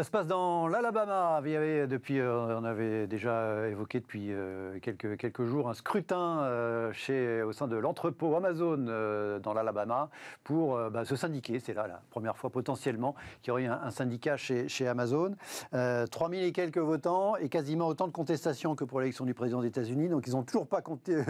Ça se passe dans l'Alabama. Euh, depuis, euh, on avait déjà euh, évoqué depuis quelques, jours un scrutin chez, au sein de l'entrepôt Amazon dans l'Alabama pour bah, se syndiquer. C'est là la première fois potentiellement qu'il y aurait un, syndicat chez, Amazon. 3000 et quelques votants et quasiment autant de contestations que pour l'élection du président des États-Unis. Donc ils n'ont toujours pas compté,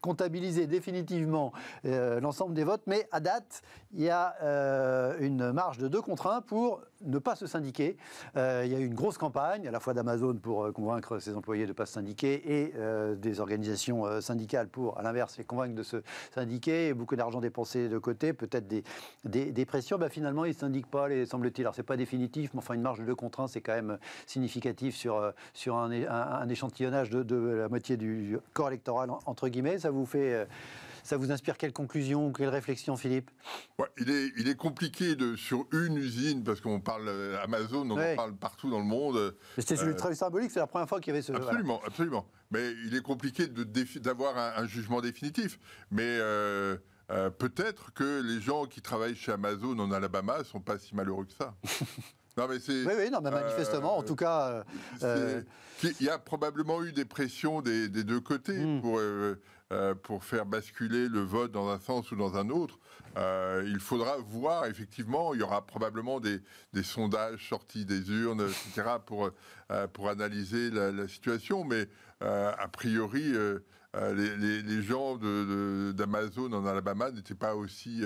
comptabiliser définitivement euh, l'ensemble des votes, mais à date, il y a euh, une marge de 2 contre 1 pour ne pas se syndiquer. Euh, il y a eu une grosse campagne, à la fois d'Amazon pour convaincre ses employés de ne pas se syndiquer et des organisations syndicales pour, à l'inverse, les convaincre de se syndiquer. beaucoup d'argent dépensé de côté, peut-être des, des, pressions. Bah, finalement, ils ne syndiquent pas, semble-t-il. Alors, ce n'est pas définitif, mais enfin, une marge de 2 contre 1, c'est quand même significatif sur, sur un, échantillonnage de, de, la moitié du corps électoral, entre guillemets. Ça ça vous fait... Euh, ça vous inspire quelle conclusion quelle réflexion, Philippe il, est, il, est, compliqué de, sur une usine, parce qu'on parle euh, Amazon, on en parle partout dans le monde. C'était sur euh, travail symbolique, c'est la première fois qu'il y avait ce. Absolument, absolument. Mais il est compliqué d'avoir un, jugement définitif. Mais. Euh, peut-être que les gens qui travaillent chez Amazon en Alabama sont pas si malheureux que ça. mais c'est. Oui, oui, non, mais manifestement, en euh, tout cas. Euh, euh, il y a probablement eu des pressions des, des deux côtés hmm. pour, pour faire basculer le vote dans un sens ou dans un autre. il faudra voir, effectivement, il y aura probablement des, des sondages sortis des urnes, etc., pour, pour analyser la, situation. Mais a priori. Les, les, gens d'Amazon de, en Alabama n'étaient pas aussi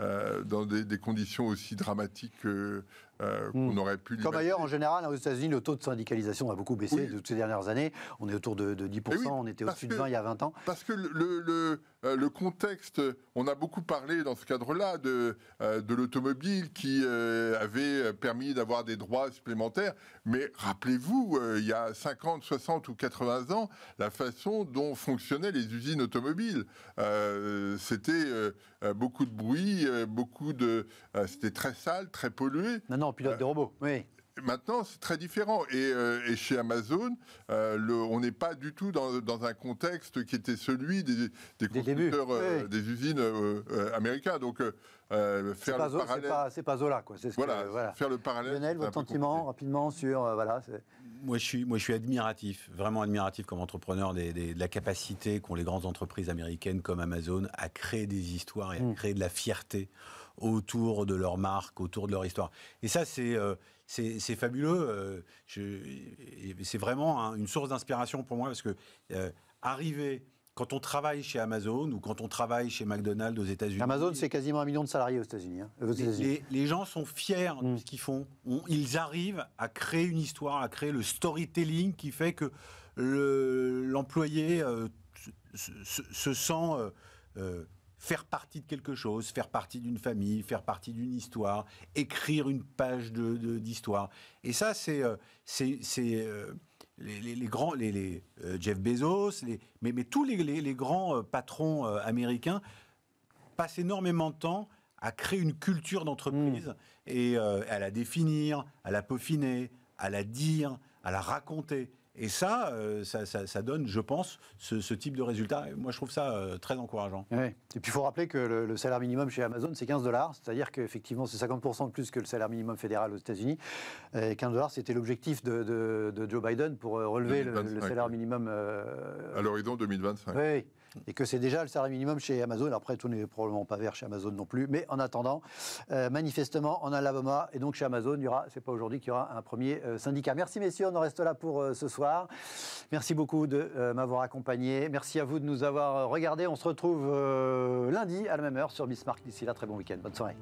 euh, dans des, conditions aussi dramatiques euh, euh, hmm. qu'on aurait pu. Comme ailleurs, en général, aux États-Unis, le taux de syndicalisation a beaucoup baissé de toutes ces dernières années. On est autour de, 10%, eh on était au-dessus de 20 il y a 20 ans. Parce que le, euh, le contexte, on a beaucoup parlé dans ce cadre-là de, euh, de l'automobile qui euh, avait permis d'avoir des droits supplémentaires, mais rappelez-vous, il y a 50, 60 ou 80 ans, la façon dont fonctionnaient les usines automobiles. c'était beaucoup de bruit, beaucoup de... c'était très sale, très pollué. Non, non, pilote de robots, oui. Maintenant, c'est très différent. Et, euh, chez Amazon, euh, le, on n'est pas du tout dans, un contexte qui était celui des, des constructeurs, euh, des, usines américains. Donc, faire le parallèle. C'est pas, pas, Zola, quoi. voilà, Faire le parallèle. Lionel, votre sentiment rapidement sur. voilà, moi, je suis, moi, je suis admiratif, vraiment admiratif comme entrepreneur des, de la capacité qu'ont les grandes entreprises américaines comme Amazon à créer des histoires et à mm. créer de la fierté autour de leur marque, autour de leur histoire. Et ça, c'est euh, c'est fabuleux. Euh, c'est vraiment hein, une source d'inspiration pour moi parce que euh, arriver quand on travaille chez Amazon ou quand on travaille chez McDonald's aux États-Unis. Amazon, c'est quasiment un million de salariés aux États-Unis. Hein, les, gens sont fiers de mm. ce qu'ils font. ils arrivent à créer une histoire, à créer le storytelling qui fait que l'employé euh, se, sent euh, euh, faire partie de quelque chose, faire partie d'une famille, faire partie d'une histoire, écrire une page d'histoire. De, Et ça, c'est les, grands, les, euh, Jeff Bezos, mais, tous les, grands euh, patrons euh, américains passent énormément de temps à créer une culture d'entreprise mm. et à la définir, à la peaufiner, à la dire, à la raconter. Et euh, ça, ça, donne, je pense, ce, type de résultat. Moi, je trouve ça euh, très encourageant. Et puis, il faut rappeler que le, salaire minimum chez Amazon, c'est 15 dollars. C'est-à-dire qu'effectivement, c'est 50% de plus que le salaire minimum fédéral aux États-Unis. 15 dollars, c'était l'objectif de, Joe Biden pour euh, relever le, salaire minimum. à l'horizon 2025. Oui. Et que c'est déjà le salaire minimum chez Amazon. après, tout n'est probablement pas vert chez Amazon non plus. Mais en attendant, manifestement, en Alabama et donc chez Amazon, il y aura, c'est pas aujourd'hui qu'il y aura un premier syndicat. Merci messieurs, on en reste là pour ce soir. Merci beaucoup de euh, m'avoir accompagné. Merci à vous de nous avoir euh, regardé On se retrouve euh, lundi à la même heure sur Bismarck. D'ici là, très bon week-end. Bonne soirée.